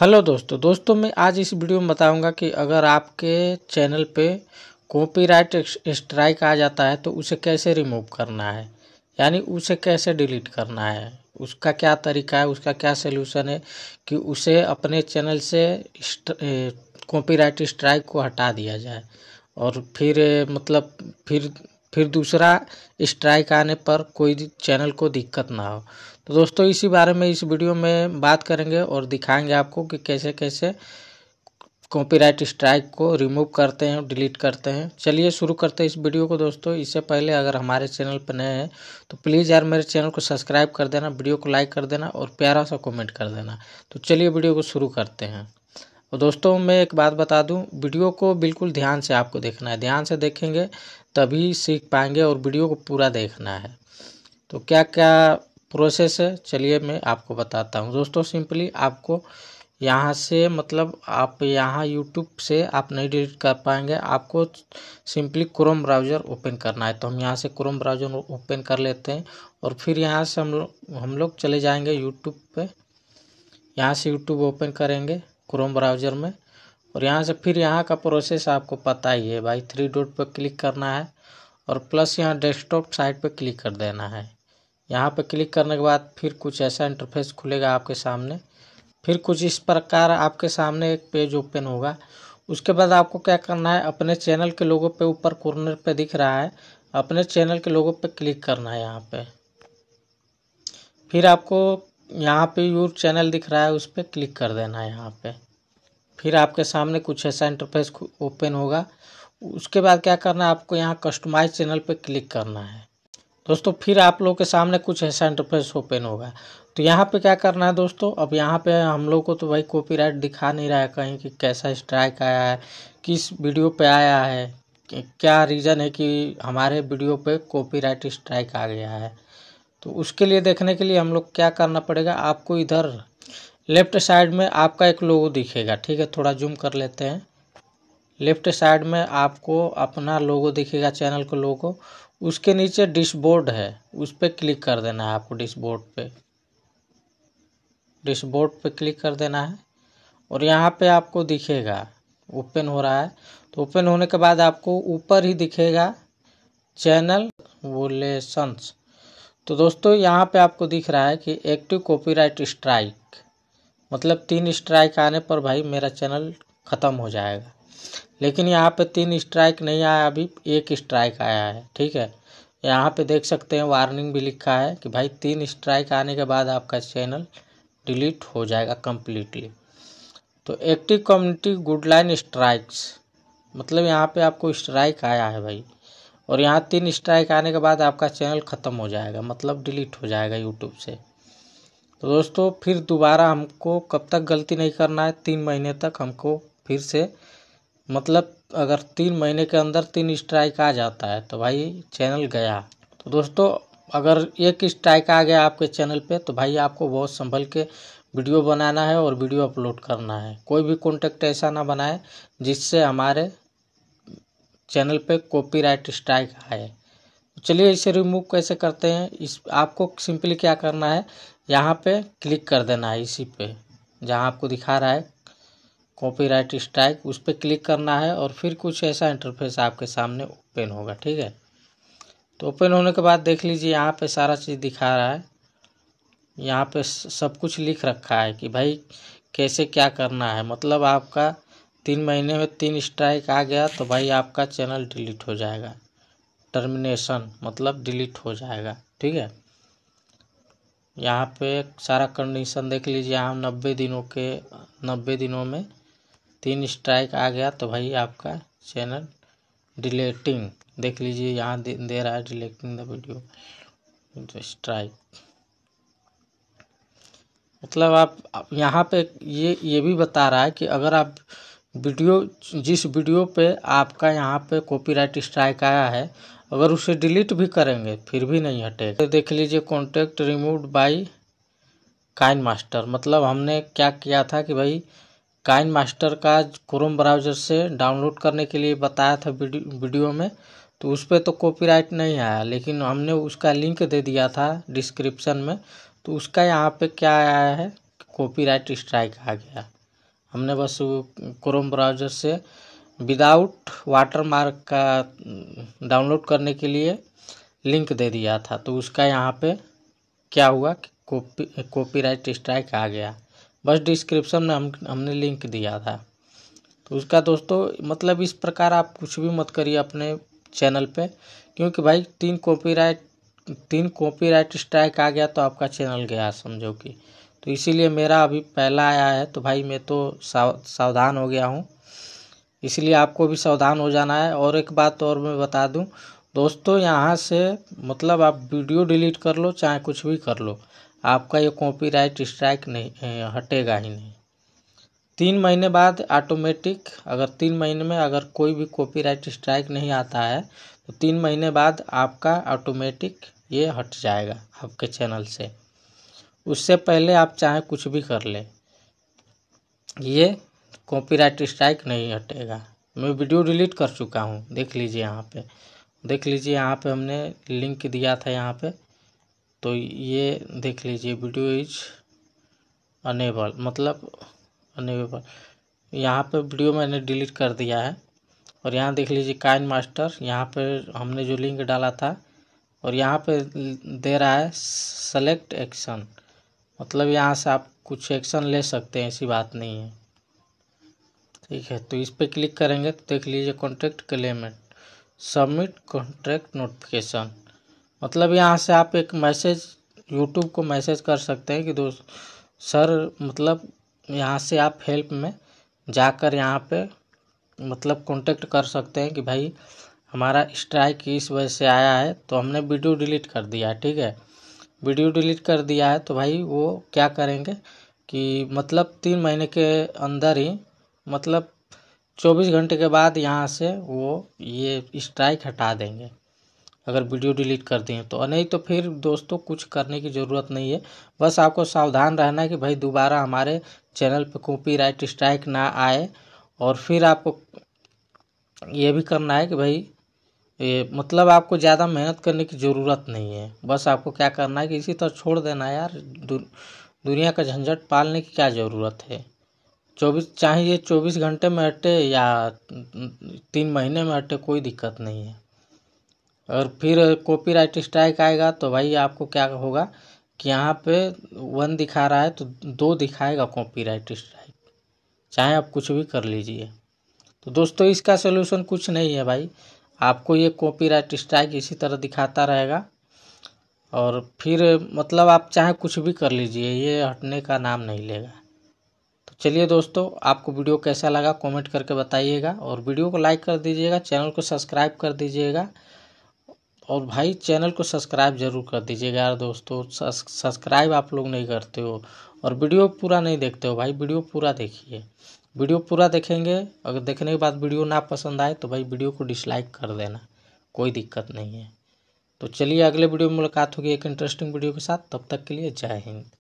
hello दोस्तों दोस्तों मैं आज इस वीडियो में बताऊंगा कि अगर आपके चैनल पे कॉपीराइट स्ट्राइक आ जाता है तो उसे कैसे रिमूव करना है यानी उसे कैसे डिलीट करना है उसका क्या तरीका है उसका क्या सलूशन है कि उसे अपने चैनल से कॉपीराइट स्ट्राइक को हटा दिया जाए और फिर मतलब फिर फिर दूसरा स्ट्राइक आने पर कोई चैनल को दिक्कत ना हो तो दोस्तों इसी बारे में इस वीडियो में बात करेंगे और दिखाएंगे आपको कि कैसे कैसे कॉपीराइट स्ट्राइक को रिमूव करते हैं डिलीट करते हैं चलिए शुरू करते हैं इस वीडियो को दोस्तों इससे पहले अगर हमारे चैनल पर नए हैं तो प्लीज़ यार मेरे चैनल को सब्सक्राइब कर देना वीडियो को लाइक कर देना और प्यारा सा कमेंट कर देना तो चलिए वीडियो को शुरू करते हैं और दोस्तों मैं एक बात बता दूं वीडियो को बिल्कुल ध्यान से आपको देखना है ध्यान से देखेंगे तभी सीख पाएंगे और वीडियो को पूरा देखना है तो क्या क्या प्रोसेस है चलिए मैं आपको बताता हूँ दोस्तों सिंपली आपको यहाँ से मतलब आप यहाँ यूट्यूब से आप नहीं डिलीट कर पाएंगे आपको सिंपली क्रोम ब्राउज़र ओपन करना है तो हम यहाँ से क्रोम ब्राउज़र ओपन कर लेते हैं और फिर यहाँ से हम लोग हम लोग चले जाएंगे यूट्यूब पे यहाँ से यूट्यूब ओपन करेंगे क्रोम ब्राउज़र में और यहाँ से फिर यहाँ का प्रोसेस आपको पता ही है भाई थ्री डोट पर क्लिक करना है और प्लस यहाँ डेस्कटॉप साइट पर क्लिक कर देना है यहाँ पर क्लिक करने के बाद फिर कुछ ऐसा इंटरफेस खुलेगा आपके सामने फिर कुछ इस प्रकार आपके सामने एक पेज ओपन होगा उसके बाद आपको क्या करना है अपने चैनल के लोगों पे ऊपर कॉर्नर पे दिख रहा है अपने चैनल के लोगों पे क्लिक करना है यहाँ पे फिर आपको यहाँ पे यूर चैनल दिख रहा है उस पर क्लिक कर देना है यहाँ पे फिर आपके सामने कुछ ऐसा इंटरफेस ओपन होगा उसके बाद क्या करना है आपको यहाँ कस्टमाइज चैनल पर क्लिक करना है दोस्तों फिर आप लोग के सामने कुछ ऐसा इंटरफेस ओपन होगा तो यहाँ पे क्या करना है दोस्तों अब यहाँ पे हम लोग को तो भाई कॉपीराइट दिखा नहीं रहा है कहीं कि कैसा स्ट्राइक आया है किस वीडियो पे आया है क्या रीज़न है कि हमारे वीडियो पे कॉपीराइट स्ट्राइक आ गया है तो उसके लिए देखने के लिए हम लोग क्या करना पड़ेगा आपको इधर लेफ्ट साइड में आपका एक लोगो दिखेगा ठीक है थोड़ा जूम कर लेते हैं लेफ्ट साइड में आपको अपना लोगो दिखेगा चैनल का लोगो उसके नीचे डिशबोर्ड है उस पर क्लिक कर देना है आपको डिशबोर्ड पे डिशबोर्ड पे क्लिक कर देना है और यहाँ पे आपको दिखेगा ओपन हो रहा है तो ओपन होने के बाद आपको ऊपर ही दिखेगा चैनल वोलेशंस तो दोस्तों यहाँ पे आपको दिख रहा है कि एक्टिव कॉपीराइट स्ट्राइक मतलब तीन स्ट्राइक आने पर भाई मेरा चैनल ख़त्म हो जाएगा लेकिन यहाँ पे तीन स्ट्राइक नहीं आया अभी एक स्ट्राइक आया है ठीक है यहाँ पे देख सकते हैं वार्निंग भी लिखा है कि भाई तीन स्ट्राइक आने के बाद आपका चैनल डिलीट हो जाएगा कम्प्लीटली तो active community guideline strikes मतलब यहाँ पे आपको स्ट्राइक आया है भाई और यहाँ तीन स्ट्राइक आने के बाद आपका चैनल ख़त्म हो जाएगा मतलब डिलीट हो जाएगा यूट्यूब से तो दोस्तों फिर दोबारा हमको कब तक गलती नहीं करना है तीन महीने तक हमको फिर से मतलब अगर तीन महीने के अंदर तीन स्ट्राइक आ जाता है तो भाई चैनल गया तो दोस्तों अगर एक स्ट्राइक आ गया आपके चैनल पे तो भाई आपको बहुत संभल के वीडियो बनाना है और वीडियो अपलोड करना है कोई भी कॉन्टेक्ट ऐसा ना बनाए जिससे हमारे चैनल पे कॉपीराइट स्ट्राइक आए तो चलिए इसे रिमूव कैसे करते हैं इस आपको सिंपली क्या करना है यहाँ पे क्लिक कर देना है इसी पे जहाँ आपको दिखा रहा है कॉपीराइट स्ट्राइक उस पर क्लिक करना है और फिर कुछ ऐसा इंटरफेस आपके सामने ओपन होगा ठीक है तो ओपन होने के बाद देख लीजिए यहाँ पे सारा चीज़ दिखा रहा है यहाँ पे सब कुछ लिख रखा है कि भाई कैसे क्या करना है मतलब आपका तीन महीने में तीन स्ट्राइक आ गया तो भाई आपका चैनल डिलीट हो जाएगा टर्मिनेशन मतलब डिलीट हो जाएगा ठीक है यहाँ पे सारा कंडीशन देख लीजिए हम नब्बे दिनों के नब्बे दिनों में तीन स्ट्राइक आ गया तो भाई आपका चैनल डिलेटिंग देख लीजिए यहाँ दे, रहा है डिलेटिंग द वीडियो स्ट्राइक मतलब आप, यहाँ पे ये ये भी बता रहा है कि अगर आप वीडियो जिस वीडियो पे आपका यहाँ पे कॉपीराइट स्ट्राइक आया है अगर उसे डिलीट भी करेंगे फिर भी नहीं हटेगा तो देख लीजिए contact remove by KineMaster मतलब हमने क्या किया था कि भाई काइन मास्टर का क्रोम ब्राउज़र से डाउनलोड करने के लिए बताया था वीडियो में तो उस पर तो कॉपीराइट नहीं आया लेकिन हमने उसका लिंक दे दिया था डिस्क्रिप्शन में तो उसका यहाँ पे क्या आया है कॉपीराइट स्ट्राइक आ गया हमने बस क्रोम ब्राउज़र से विदाउट वाटरमार्क का डाउनलोड करने के लिए लिंक दे दिया था तो उसका यहाँ पे क्या हुआ कॉपी कॉपीराइट स्ट्राइक आ गया बस डिस्क्रिप्शन में हम हमने लिंक दिया था तो उसका दोस्तों मतलब इस प्रकार आप कुछ भी मत करिए अपने चैनल पे क्योंकि भाई तीन कॉपीराइट तीन कॉपीराइट स्ट्राइक आ गया तो आपका चैनल गया समझो कि तो इसीलिए मेरा अभी पहला आया है तो भाई मैं तो साव, सावधान हो गया हूँ इसलिए आपको भी सावधान हो जाना है और एक बात और मैं बता दूँ दोस्तों यहाँ से मतलब आप वीडियो डिलीट कर लो चाहे कुछ भी कर लो आपका ये कॉपीराइट स्ट्राइक नहीं हटेगा ही नहीं तीन महीने बाद ऑटोमेटिक अगर तीन महीने में अगर कोई भी कॉपीराइट स्ट्राइक नहीं आता है तो तीन महीने बाद आपका ऑटोमेटिक ये हट जाएगा आपके चैनल से उससे पहले आप चाहे कुछ भी कर ले ये कॉपीराइट स्ट्राइक नहीं हटेगा मैं वीडियो डिलीट कर चुका हूँ देख लीजिए यहाँ पे देख लीजिए यहाँ पे हमने लिंक दिया था यहाँ पे तो ये देख लीजिए वीडियो इज अनेबल मतलब अनेबल यहाँ पे वीडियो मैंने डिलीट कर दिया है और यहाँ देख लीजिए काइन मास्टर यहाँ पे हमने जो लिंक डाला था और यहाँ पे दे रहा है सेलेक्ट एक्शन मतलब यहाँ से आप कुछ एक्शन ले सकते हैं ऐसी बात नहीं है ठीक है तो इस पर क्लिक करेंगे तो देख लीजिए contract claimant submit contract notification मतलब यहाँ से आप एक मैसेज यूट्यूब को मैसेज कर सकते हैं कि दोस्त सर मतलब यहाँ से आप हेल्प में जाकर यहाँ पे मतलब कांटेक्ट कर सकते हैं कि भाई हमारा स्ट्राइक इस वजह से आया है तो हमने वीडियो डिलीट कर दिया है ठीक है वीडियो डिलीट कर दिया है तो भाई वो क्या करेंगे कि मतलब तीन महीने के अंदर ही मतलब चौबीस घंटे के बाद यहाँ से वो ये स्ट्राइक हटा देंगे अगर वीडियो डिलीट कर दिए तो नहीं तो फिर दोस्तों कुछ करने की ज़रूरत नहीं है बस आपको सावधान रहना है कि भाई दोबारा हमारे चैनल पे कॉपीराइट स्ट्राइक ना आए और फिर आपको ये भी करना है कि भाई ये मतलब आपको ज़्यादा मेहनत करने की ज़रूरत नहीं है बस आपको क्या करना है कि इसी तरह छोड़ देना यार दु, दुनिया का झंझट पालने की क्या ज़रूरत है चौबीस चाहे ये चौबीस घंटे में हटे या तीन महीने में हटे कोई दिक्कत नहीं है और फिर कॉपीराइट स्ट्राइक आएगा तो भाई आपको क्या होगा कि यहाँ पे वन दिखा रहा है तो दो दिखाएगा कॉपीराइट स्ट्राइक चाहे आप कुछ भी कर लीजिए तो दोस्तों इसका सोल्यूशन कुछ नहीं है भाई आपको ये कॉपीराइट स्ट्राइक इसी तरह दिखाता रहेगा और फिर मतलब आप चाहे कुछ भी कर लीजिए ये हटने का नाम नहीं लेगा तो चलिए दोस्तों आपको वीडियो कैसा लगा कमेंट करके बताइएगा और वीडियो को लाइक कर दीजिएगा चैनल को सब्सक्राइब कर दीजिएगा और भाई चैनल को सब्सक्राइब जरूर कर दीजिएगा यार दोस्तों सब्सक्राइब आप लोग नहीं करते हो और वीडियो पूरा नहीं देखते हो भाई वीडियो पूरा देखिए वीडियो पूरा देखेंगे अगर देखने के बाद वीडियो ना पसंद आए तो भाई वीडियो को डिसलाइक कर देना कोई दिक्कत नहीं है तो चलिए अगले वीडियो में मुलाकात होगी एक इंटरेस्टिंग वीडियो के साथ तब तक के लिए जय हिंद